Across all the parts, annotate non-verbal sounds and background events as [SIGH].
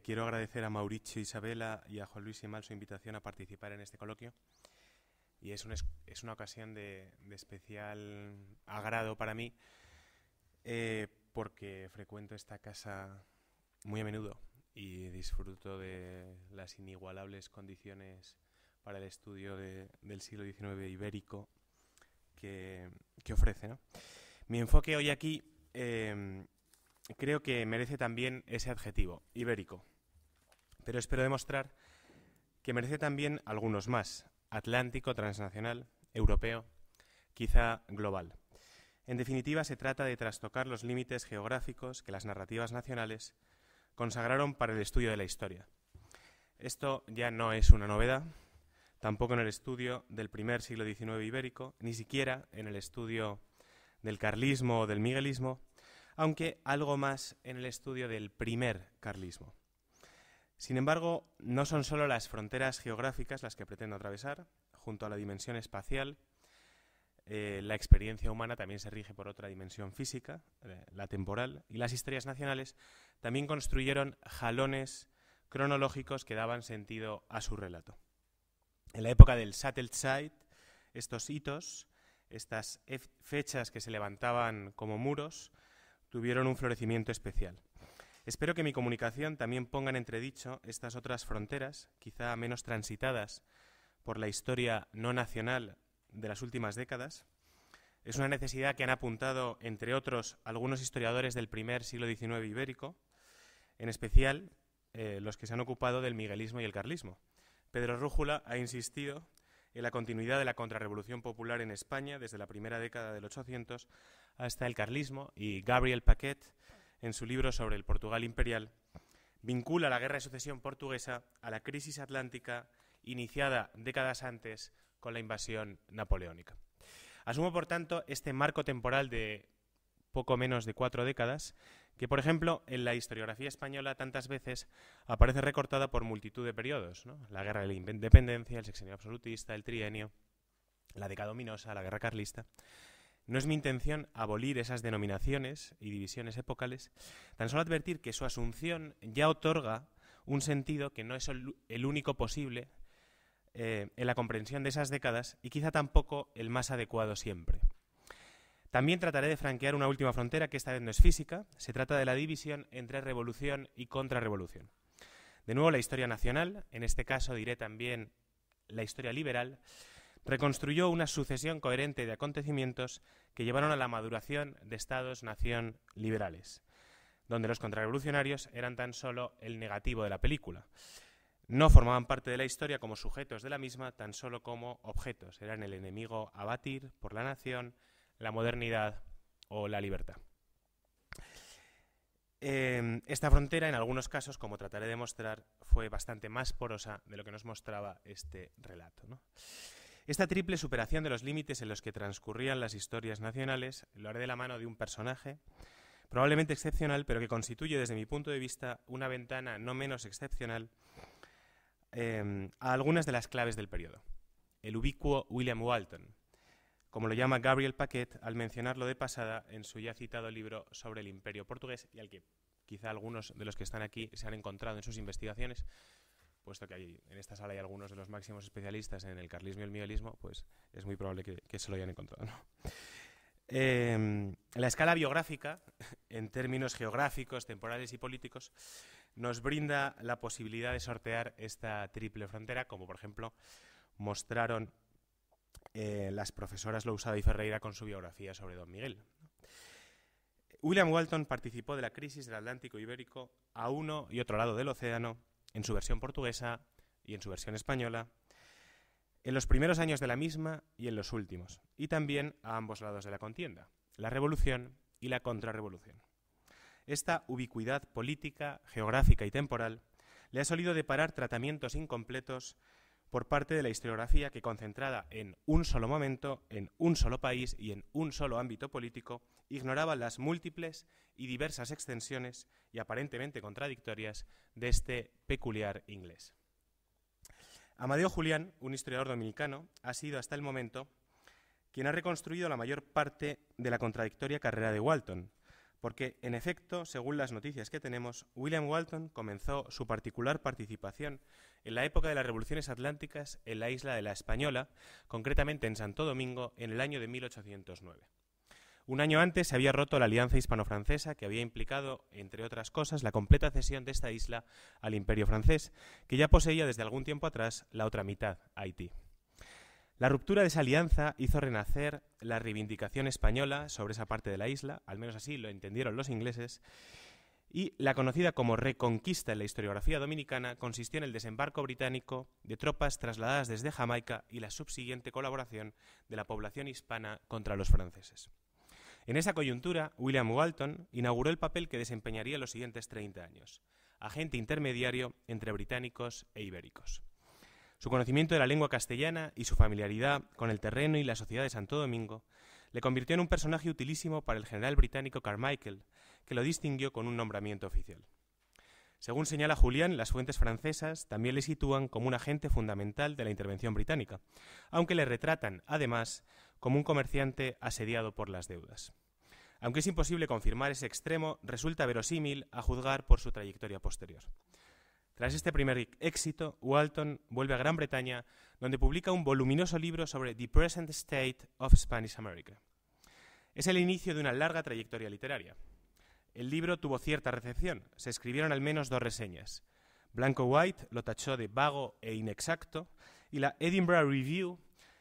quiero agradecer a Mauricio Isabela y a Juan Luis Mal su invitación a participar en este coloquio. Y es, es una ocasión de, especial agrado para mí, eh, porque frecuento esta casa muy a menudo y disfruto de las inigualables condiciones para el estudio del siglo XIX ibérico que, ofrece. Mi enfoque hoy aquí eh, creo que merece también ese adjetivo, ibérico pero espero demostrar que merece también algunos más, atlántico, transnacional, europeo, quizá global. En definitiva, se trata de trastocar los límites geográficos que las narrativas nacionales consagraron para el estudio de la historia. Esto ya no es una novedad, tampoco en el estudio del primer siglo XIX ibérico, ni siquiera en el estudio del carlismo o del miguelismo, aunque algo más en el estudio del primer carlismo. Sin embargo, no son solo las fronteras geográficas las que pretendo atravesar, junto a la dimensión espacial, eh, la experiencia humana también se rige por otra dimensión física, eh, la temporal, y las historias nacionales también construyeron jalones cronológicos que daban sentido a su relato. En la época del Satellite, estos hitos, estas fechas que se levantaban como muros, tuvieron un florecimiento especial. Espero que mi comunicación también ponga en entredicho estas otras fronteras, quizá menos transitadas por la historia no nacional de las últimas décadas. Es una necesidad que han apuntado, entre otros, algunos historiadores del primer siglo XIX ibérico, en especial eh, los que se han ocupado del miguelismo y el carlismo. Pedro Rújula ha insistido en la continuidad de la contrarrevolución popular en España desde la primera década del 800 hasta el carlismo y Gabriel Paquet en su libro sobre el Portugal imperial, vincula la guerra de sucesión portuguesa a la crisis atlántica iniciada décadas antes con la invasión napoleónica. Asumo, por tanto, este marco temporal de poco menos de cuatro décadas, que, por ejemplo, en la historiografía española tantas veces aparece recortada por multitud de periodos. La guerra de la independencia, el sexenio absolutista, el trienio, la década dominosa, la guerra carlista. No es mi intención abolir esas denominaciones y divisiones epocales, tan solo advertir que su asunción ya otorga un sentido que no es el único posible eh, en la comprensión de esas décadas y quizá tampoco el más adecuado siempre. También trataré de franquear una última frontera que esta vez no es física, se trata de la división entre revolución y contrarrevolución. De nuevo la historia nacional, en este caso diré también la historia liberal, reconstruyó una sucesión coherente de acontecimientos que llevaron a la maduración de estados-nación liberales, donde los contrarrevolucionarios eran tan solo el negativo de la película. No formaban parte de la historia como sujetos de la misma, tan solo como objetos. Eran el enemigo a batir por la nación, la modernidad o la libertad. Em, esta frontera, en algunos casos, como trataré de mostrar, fue bastante más porosa de lo que nos mostraba este relato. Esta triple superación de los límites en los que transcurrían las historias nacionales lo haré de la mano de un personaje probablemente excepcional, pero que constituye desde mi punto de vista una ventana no menos excepcional eh, a algunas de las claves del periodo. El ubicuo William Walton, como lo llama Gabriel Paquet al mencionarlo de pasada en su ya citado libro sobre el imperio portugués y al que quizá algunos de los que están aquí se han encontrado en sus investigaciones, puesto que en esta sala hay algunos de los máximos especialistas en el carlismo y el miguelismo, pues es muy probable que, se lo hayan encontrado. [LAUGHS] Em, la escala biográfica, en términos geográficos, temporales y políticos, nos brinda la posibilidad de sortear esta triple frontera, como por ejemplo mostraron eh, las profesoras Lousada y Ferreira con su biografía sobre Don Miguel. William Walton participó de la crisis del Atlántico Ibérico a uno y otro lado del océano en su versión portuguesa y en su versión española, en los primeros años de la misma y en los últimos, y también a ambos lados de la contienda, la revolución y la contrarrevolución. Esta ubicuidad política, geográfica y temporal le ha solido deparar tratamientos incompletos por parte de la historiografía que concentrada en un solo momento, en un solo país y en un solo ámbito político, ignoraba las múltiples y diversas extensiones y aparentemente contradictorias de este peculiar inglés. Amadeo Julián, un historiador dominicano, ha sido hasta el momento quien ha reconstruido la mayor parte de la contradictoria carrera de Walton, porque, en efecto, según las noticias que tenemos, William Walton comenzó su particular participación en la época de las revoluciones atlánticas en la isla de la Española, concretamente en Santo Domingo, en el año de 1809. Un año antes se había roto la alianza hispano-francesa que había implicado, entre otras cosas, la completa cesión de esta isla al imperio francés, que ya poseía desde algún tiempo atrás la otra mitad, Haití. La ruptura de esa alianza hizo renacer la reivindicación española sobre esa parte de la isla, al menos así lo entendieron los ingleses, y la conocida como Reconquista en la historiografía dominicana consistió en el desembarco británico de tropas trasladadas desde Jamaica y la subsiguiente colaboración de la población hispana contra los franceses. En esa coyuntura, William Walton inauguró el papel que desempeñaría los siguientes 30 años, agente intermediario entre británicos e ibéricos. Su conocimiento de la lengua castellana y su familiaridad con el terreno y la sociedad de Santo Domingo le convirtió en un personaje utilísimo para el general británico Carmichael, que lo distinguió con un nombramiento oficial. Según señala Julián, las fuentes francesas también le sitúan como un agente fundamental de la intervención británica, aunque le retratan, además, como un comerciante asediado por las deudas. Aunque es imposible confirmar ese extremo, resulta verosímil a juzgar por su trayectoria posterior. Tras este primer éxito, Walton vuelve a Gran Bretaña, donde publica un voluminoso libro sobre The Present State of Spanish America. Es el inicio de una larga trayectoria literaria. El libro tuvo cierta recepción, se escribieron al menos dos reseñas. Blanco White lo tachó de vago e inexacto y la Edinburgh Review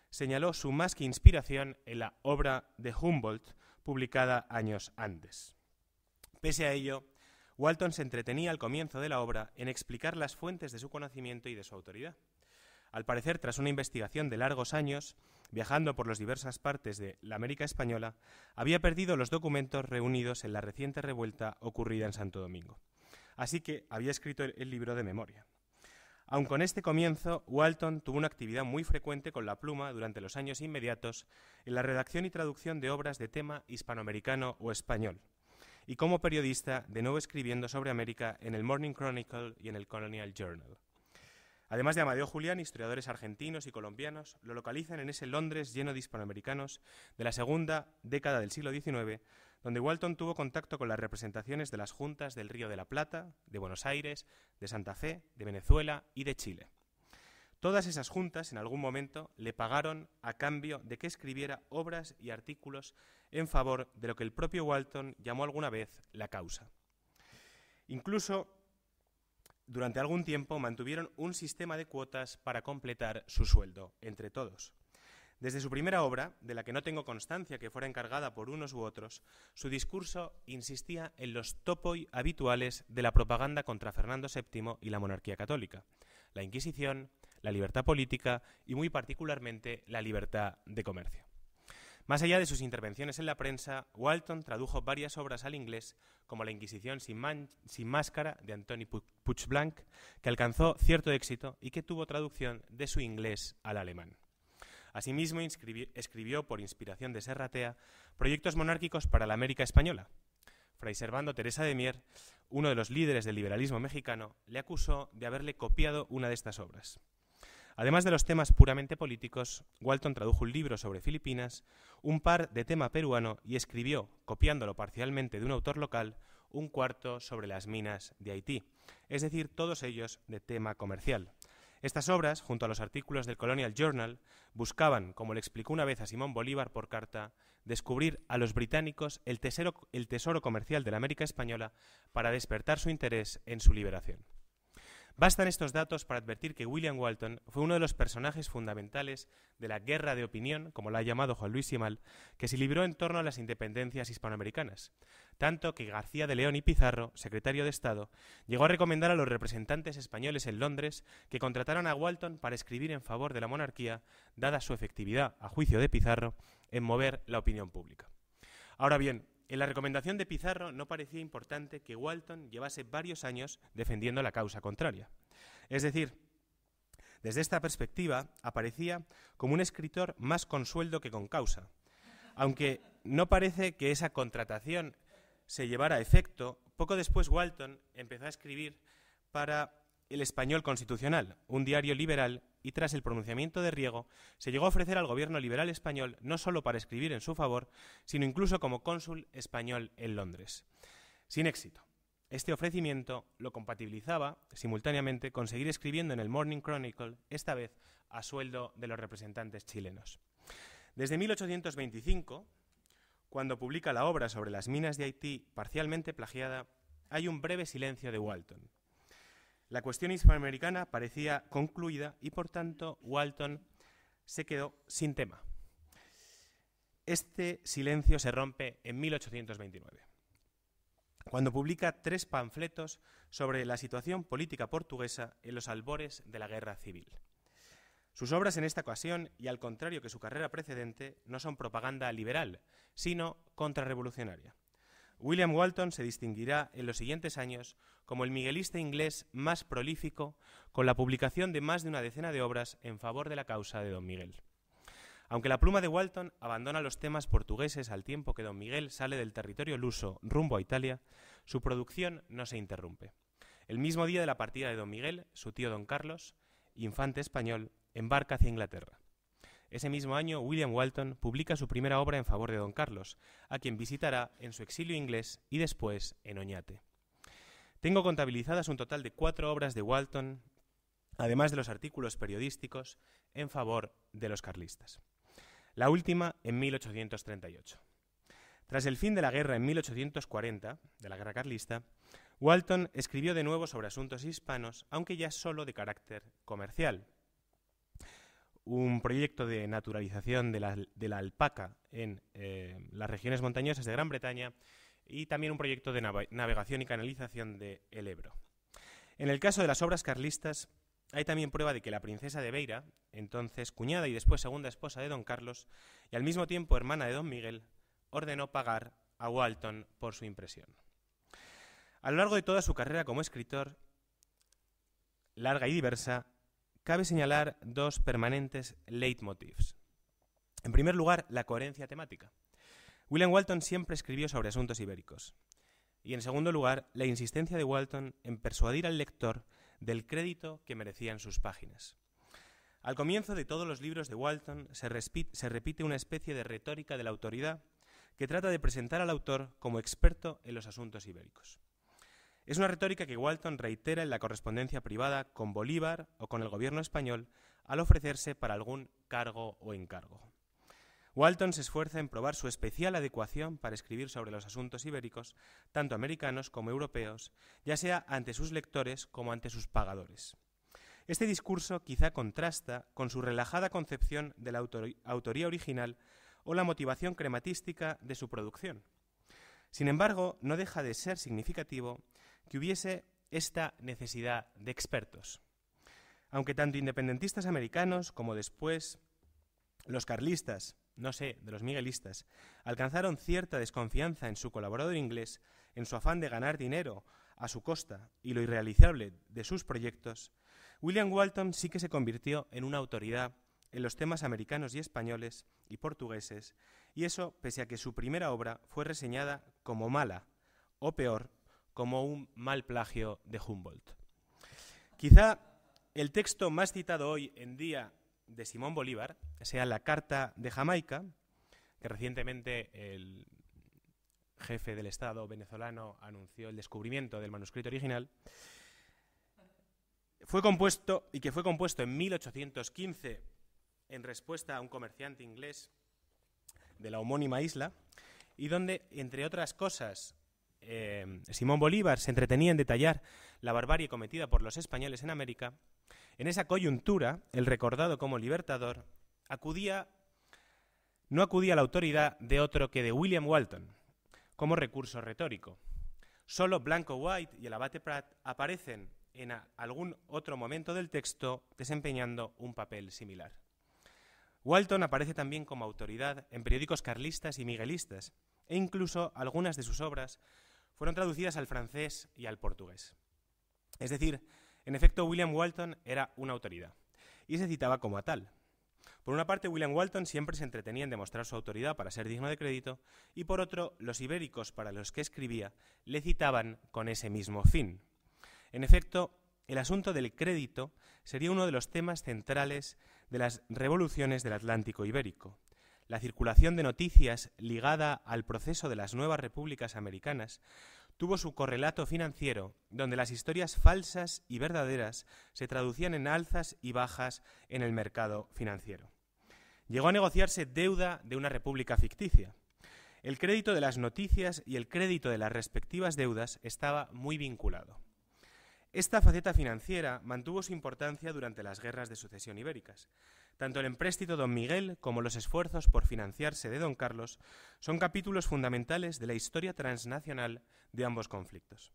señaló su más que inspiración en la obra de Humboldt, publicada años antes. Pese a ello, Walton se entretenía al comienzo de la obra en explicar las fuentes de su conocimiento y de su autoridad. Al parecer, tras una investigación de largos años, viajando por las diversas partes de la América Española, había perdido los documentos reunidos en la reciente revuelta ocurrida en Santo Domingo. Así que había escrito el, libro de memoria. Aun con este comienzo, Walton tuvo una actividad muy frecuente con la pluma durante los años inmediatos en la redacción y traducción de obras de tema hispanoamericano o español, y como periodista, de nuevo escribiendo sobre América en el Morning Chronicle y en el Colonial Journal. Además de Amadeo Julián, historiadores argentinos y colombianos lo localizan en ese Londres lleno de hispanoamericanos de la segunda década del siglo XIX, donde Walton tuvo contacto con las representaciones de las juntas del Río de la Plata, de Buenos Aires, de Santa Fe, de Venezuela y de Chile. Todas esas juntas en algún momento le pagaron a cambio de que escribiera obras y artículos en favor de lo que el propio Walton llamó alguna vez la causa. Incluso durante algún tiempo mantuvieron un sistema de cuotas para completar su sueldo entre todos. Desde su primera obra, de la que no tengo constancia que fuera encargada por unos u otros, su discurso insistía en los topoi habituales de la propaganda contra Fernando VII y la monarquía católica, la Inquisición, la libertad política y muy particularmente la libertad de comercio. Más allá de sus intervenciones en la prensa, Walton tradujo varias obras al inglés, como La Inquisición sin, máscara de Anthony Puigblanc, que alcanzó cierto éxito y que tuvo traducción de su inglés al alemán. Asimismo, escribió, por inspiración de Serratea, proyectos monárquicos para la América española. Fray Servando Teresa de Mier, uno de los líderes del liberalismo mexicano, le acusó de haberle copiado una de estas obras. Además de los temas puramente políticos, Walton tradujo un libro sobre Filipinas, un par de tema peruano y escribió, copiándolo parcialmente de un autor local, un cuarto sobre las minas de Haití, es decir, todos ellos de tema comercial. Estas obras, junto a los artículos del Colonial Journal, buscaban, como le explicó una vez a Simón Bolívar por carta, descubrir a los británicos el tesoro, comercial de la América Española para despertar su interés en su liberación. Bastan estos datos para advertir que William Walton fue uno de los personajes fundamentales de la guerra de opinión, como la ha llamado Juan Luis Simal, que se libró en torno a las independencias hispanoamericanas, tanto que García de León y Pizarro, secretario de Estado, llegó a recomendar a los representantes españoles en Londres que contrataran a Walton para escribir en favor de la monarquía, dada su efectividad, a juicio de Pizarro, en mover la opinión pública. Ahora bien, en la recomendación de Pizarro no parecía importante que Walton llevase varios años defendiendo la causa contraria. Es decir, desde esta perspectiva aparecía como un escritor más con sueldo que con causa, aunque no parece que esa contratación se llevara a efecto, poco después Walton empezó a escribir para El Español Constitucional, un diario liberal y tras el pronunciamiento de Riego, se llegó a ofrecer al gobierno liberal español no solo para escribir en su favor, sino incluso como cónsul español en Londres. Sin éxito. Este ofrecimiento lo compatibilizaba simultáneamente con seguir escribiendo en el Morning Chronicle, esta vez a sueldo de los representantes chilenos. Desde 1825, cuando publica la obra sobre las minas de Haití parcialmente plagiada, hay un breve silencio de Walton. La cuestión hispanoamericana parecía concluida y, por tanto, Walton se quedó sin tema. Este silencio se rompe en 1829, cuando publica tres panfletos sobre la situación política portuguesa en los albores de la guerra civil. Sus obras en esta ocasión, y al contrario que su carrera precedente, no son propaganda liberal, sino contrarrevolucionaria. William Walton se distinguirá en los siguientes años como el miguelista inglés más prolífico, con la publicación de más de una decena de obras en favor de la causa de Don Miguel. Aunque la pluma de Walton abandona los temas portugueses al tiempo que Don Miguel sale del territorio luso rumbo a Italia, su producción no se interrumpe. El mismo día de la partida de Don Miguel, su tío Don Carlos, infante español, embarca hacia Inglaterra. Ese mismo año, William Walton publica su primera obra en favor de don Carlos, a quien visitará en su exilio inglés y después en Oñate. Tengo contabilizadas un total de cuatro obras de Walton, además de los artículos periodísticos en favor de los carlistas. La última en 1838. Tras el fin de la guerra en 1840, de la guerra carlista, Walton escribió de nuevo sobre asuntos hispanos, aunque ya solo de carácter comercial, un proyecto de naturalización de la, alpaca en eh, las regiones montañosas de Gran Bretaña y también un proyecto de navegación y canalización del Ebro. En el caso de las obras carlistas, hay también prueba de que la princesa de Beira, entonces cuñada y después segunda esposa de don Carlos, y al mismo tiempo hermana de don Miguel, ordenó pagar a Walton por su impresión. A lo largo de toda su carrera como escritor, larga y diversa, cabe señalar dos permanentes leitmotivs. En primer lugar, la coherencia temática. William Walton siempre escribió sobre asuntos ibéricos. Y en segundo lugar, la insistencia de Walton en persuadir al lector del crédito que merecían sus páginas. Al comienzo de todos los libros de Walton se, se, repite una especie de retórica de la autoridad que trata de presentar al autor como experto en los asuntos ibéricos. Es una retórica que Walton reitera en la correspondencia privada con Bolívar o con el gobierno español al ofrecerse para algún cargo o encargo. Walton se esfuerza en probar su especial adecuación para escribir sobre los asuntos ibéricos, tanto americanos como europeos, ya sea ante sus lectores como ante sus pagadores. Este discurso quizá contrasta con su relajada concepción de la autoría original o la motivación crematística de su producción. Sin embargo, no deja de ser significativo que hubiese esta necesidad de expertos. Aunque tanto independentistas americanos como después los carlistas, no sé, de los miguelistas, alcanzaron cierta desconfianza en su colaborador inglés, en su afán de ganar dinero a su costa y lo irrealizable de sus proyectos, William Walton sí que se convirtió en una autoridad en los temas americanos y españoles y portugueses, y eso pese a que su primera obra fue reseñada como mala, o peor, como un mal plagio de Humboldt. Quizá el texto más citado hoy en día de Simón Bolívar sea la Carta de Jamaica, que recientemente el jefe del Estado venezolano anunció el descubrimiento del manuscrito original, fue compuesto y que fue compuesto en 1815 en respuesta a un comerciante inglés de la homónima isla y donde, entre otras cosas, eh, Simón Bolívar se entretenía en detallar la barbarie cometida por los españoles en América, en esa coyuntura, el recordado como libertador acudía, no acudía a la autoridad de otro que de William Walton, como recurso retórico. Solo Blanco White y el abate Pratt aparecen en algún otro momento del texto desempeñando un papel similar. Walton aparece también como autoridad en periódicos carlistas y miguelistas, e incluso algunas de sus obras fueron traducidas al francés y al portugués. Es decir, en efecto, William Walton era una autoridad y se citaba como a tal. Por una parte, William Walton siempre se entretenía en demostrar su autoridad para ser digno de crédito, y por otro, los ibéricos para los que escribía le citaban con ese mismo fin. En efecto, el asunto del crédito sería uno de los temas centrales de las revoluciones del Atlántico ibérico, la circulación de noticias ligada al proceso de las nuevas repúblicas americanas tuvo su correlato financiero, donde las historias falsas y verdaderas se traducían en alzas y bajas en el mercado financiero. Llegó a negociarse deuda de una república ficticia. El crédito de las noticias y el crédito de las respectivas deudas estaba muy vinculado. Esta faceta financiera mantuvo su importancia durante las guerras de sucesión ibéricas. Tanto el empréstito Don Miguel como los esfuerzos por financiarse de Don Carlos son capítulos fundamentales de la historia transnacional de ambos conflictos.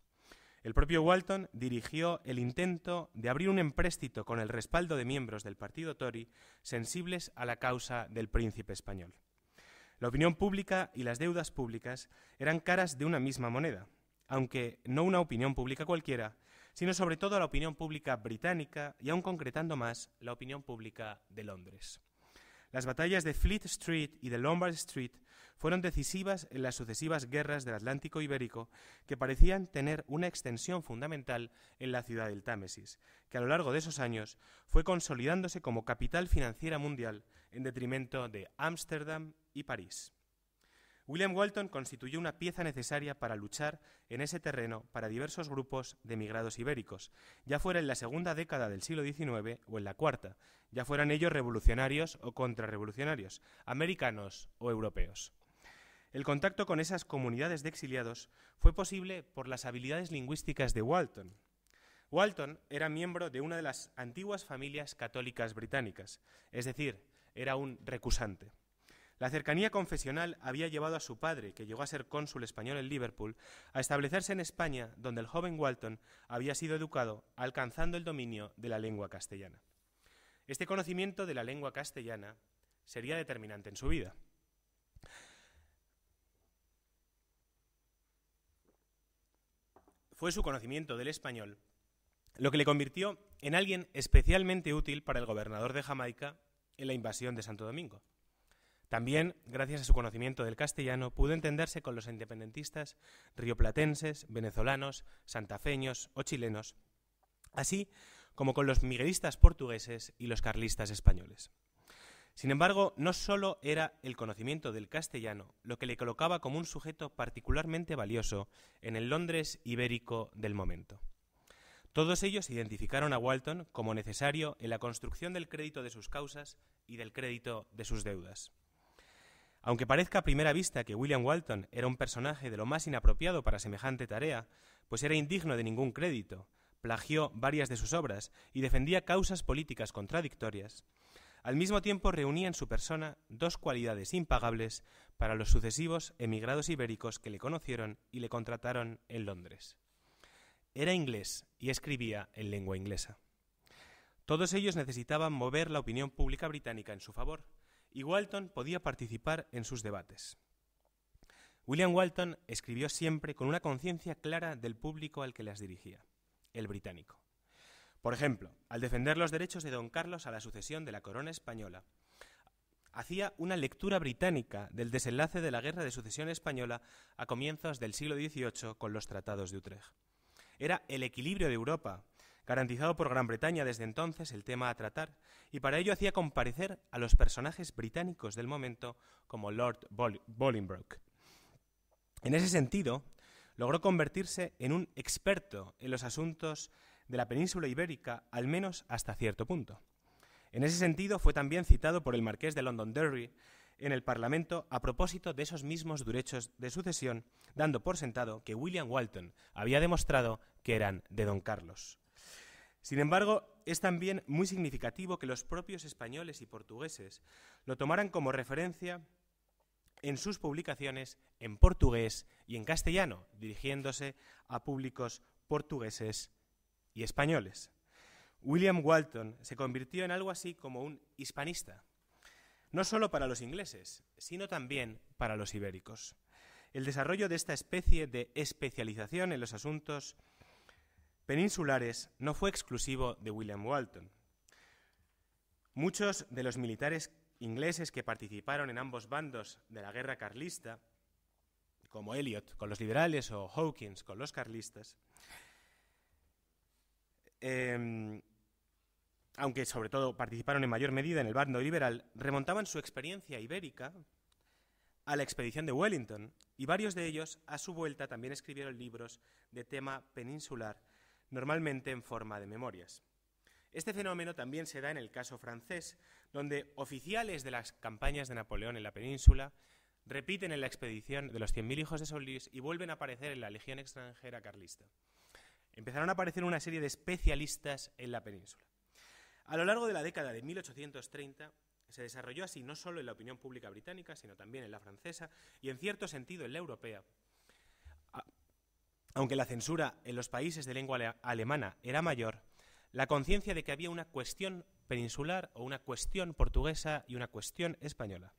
El propio Walton dirigió el intento de abrir un empréstito con el respaldo de miembros del partido Tory sensibles a la causa del príncipe español. La opinión pública y las deudas públicas eran caras de una misma moneda, aunque no una opinión pública cualquiera, sino sobre todo a la opinión pública británica y aún concretando más la opinión pública de Londres. Las batallas de Fleet Street y de Lombard Street fueron decisivas en las sucesivas guerras del Atlántico Ibérico que parecían tener una extensión fundamental en la ciudad del Támesis, que a lo largo de esos años fue consolidándose como capital financiera mundial en detrimento de Ámsterdam y París. William Walton constituyó una pieza necesaria para luchar en ese terreno para diversos grupos de emigrados ibéricos, ya fuera en la segunda década del siglo XIX o en la cuarta, ya fueran ellos revolucionarios o contrarrevolucionarios, americanos o europeos. El contacto con esas comunidades de exiliados fue posible por las habilidades lingüísticas de Walton. Walton era miembro de una de las antiguas familias católicas británicas, es decir, era un recusante. La cercanía confesional había llevado a su padre, que llegó a ser cónsul español en Liverpool, a establecerse en España, donde el joven Walton había sido educado, alcanzando el dominio de la lengua castellana. Este conocimiento de la lengua castellana sería determinante en su vida. Fue su conocimiento del español lo que le convirtió en alguien especialmente útil para el gobernador de Jamaica en la invasión de Santo Domingo. También, gracias a su conocimiento del castellano, pudo entenderse con los independentistas rioplatenses, venezolanos, santafeños o chilenos, así como con los miguelistas portugueses y los carlistas españoles. Sin embargo, no solo era el conocimiento del castellano lo que le colocaba como un sujeto particularmente valioso en el Londres ibérico del momento. Todos ellos identificaron a Walton como necesario en la construcción del crédito de sus causas y del crédito de sus deudas. Aunque parezca a primera vista que William Walton era un personaje de lo más inapropiado para semejante tarea, pues era indigno de ningún crédito, plagió varias de sus obras y defendía causas políticas contradictorias, al mismo tiempo reunía en su persona dos cualidades impagables para los sucesivos emigrados ibéricos que le conocieron y le contrataron en Londres. Era inglés y escribía en lengua inglesa. Todos ellos necesitaban mover la opinión pública británica en su favor, y Walton podía participar en sus debates. William Walton escribió siempre con una conciencia clara del público al que las dirigía, el británico. Por ejemplo, al defender los derechos de don Carlos a la sucesión de la corona española, hacía una lectura británica del desenlace de la guerra de sucesión española a comienzos del siglo XVIII con los tratados de Utrecht. Era el equilibrio de Europa Garantizado por Gran Bretaña desde entonces el tema a tratar, y para ello hacía comparecer a los personajes británicos del momento como Lord Bolingbroke. En ese sentido, logró convertirse en un experto en los asuntos de la península ibérica, al menos hasta cierto punto. En ese sentido, fue también citado por el marqués de Londonderry en el Parlamento a propósito de esos mismos derechos de sucesión, dando por sentado que William Walton había demostrado que eran de don Carlos. Sin embargo, es también muy significativo que los propios españoles y portugueses lo tomaran como referencia en sus publicaciones en portugués y en castellano, dirigiéndose a públicos portugueses y españoles. William Walton se convirtió en algo así como un hispanista, no solo para los ingleses, sino también para los ibéricos. El desarrollo de esta especie de especialización en los asuntos peninsulares no fue exclusivo de William Walton. Muchos de los militares ingleses que participaron en ambos bandos de la guerra carlista, como Elliot con los liberales o Hawkins con los carlistas, em, aunque sobre todo participaron en mayor medida en el bando liberal, remontaban su experiencia ibérica a la expedición de Wellington y varios de ellos a su vuelta también escribieron libros de tema peninsular normalmente en forma de memorias. Este fenómeno también se da en el caso francés, donde oficiales de las campañas de Napoleón en la península repiten en la expedición de los 100.000 hijos de Solís y vuelven a aparecer en la Legión extranjera carlista. Empezaron a aparecer una serie de especialistas en la península. A lo largo de la década de 1830 se desarrolló así no solo en la opinión pública británica, sino también en la francesa y en cierto sentido en la europea, aunque la censura en los países de lengua alemana era mayor, la conciencia de que había una cuestión peninsular o una cuestión portuguesa y una cuestión española,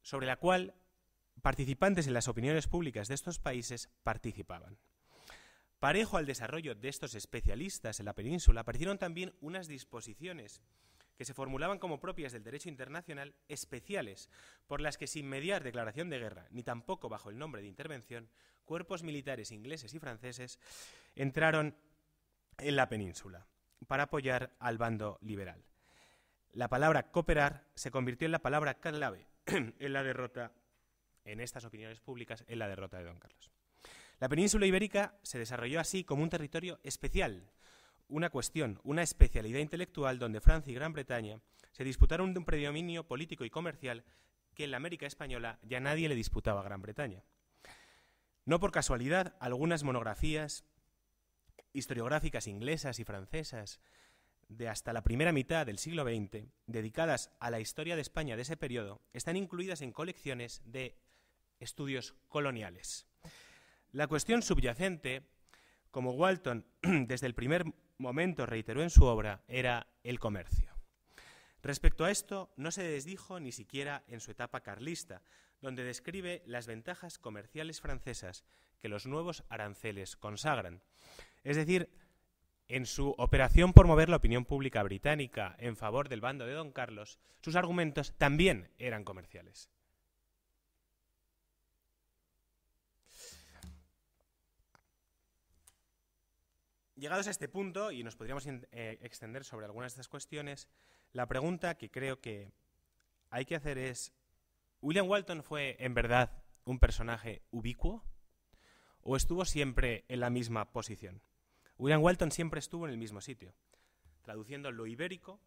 sobre la cual participantes en las opiniones públicas de estos países participaban. Parejo al desarrollo de estos especialistas en la península, aparecieron también unas disposiciones que se formulaban como propias del derecho internacional especiales, por las que sin mediar declaración de guerra, ni tampoco bajo el nombre de intervención, cuerpos militares ingleses y franceses entraron en la península para apoyar al bando liberal. La palabra cooperar se convirtió en la palabra clave [CLEARS THROAT] en la derrota, en estas opiniones públicas, en la derrota de Don Carlos. La península ibérica se desarrolló así como un territorio especial, una cuestión, una especialidad intelectual donde Francia y Gran Bretaña se disputaron de un predominio político y comercial que en la América española ya nadie le disputaba a Gran Bretaña. No por casualidad, algunas monografías historiográficas inglesas y francesas de hasta la primera mitad del siglo XX, dedicadas a la historia de España de ese periodo, están incluidas en colecciones de estudios coloniales. La cuestión subyacente como Walton [CLEARS THROAT] desde el primer momento reiteró en su obra, era el comercio. Respecto a esto, no se desdijo ni siquiera en su etapa carlista, donde describe las ventajas comerciales francesas que los nuevos aranceles consagran. Es decir, en su operación por mover la opinión pública británica en favor del bando de Don Carlos, sus argumentos también eran comerciales. Llegados a este punto, y nos podríamos eh, extender sobre algunas de estas cuestiones, la pregunta que creo que hay que hacer es, ¿William Walton fue en verdad un personaje ubicuo o estuvo siempre en la misma posición? William Walton siempre estuvo en el mismo sitio, traduciendo lo ibérico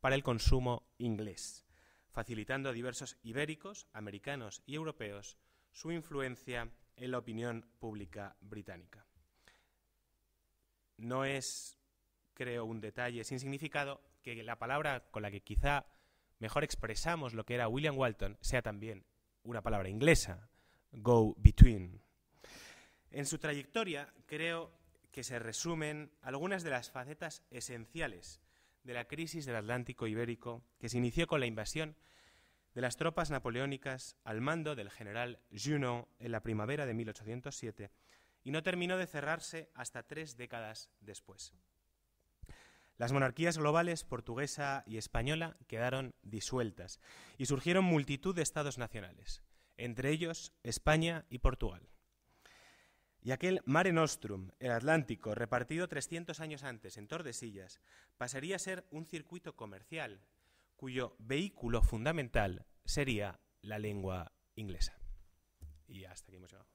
para el consumo inglés, facilitando a diversos ibéricos, americanos y europeos su influencia en la opinión pública británica no es, creo, un detalle sin significado que la palabra con la que quizá mejor expresamos lo que era William Walton sea también una palabra inglesa, go between. En su trayectoria creo que se resumen algunas de las facetas esenciales de la crisis del Atlántico ibérico que se inició con la invasión de las tropas napoleónicas al mando del general Junot en la primavera de 1807 y no terminó de cerrarse hasta tres décadas después. Las monarquías globales portuguesa y española quedaron disueltas y surgieron multitud de estados nacionales, entre ellos España y Portugal. Y aquel Mare Nostrum, el Atlántico, repartido 300 años antes en Tordesillas, pasaría a ser un circuito comercial cuyo vehículo fundamental sería la lengua inglesa. Y hasta aquí hemos llegado.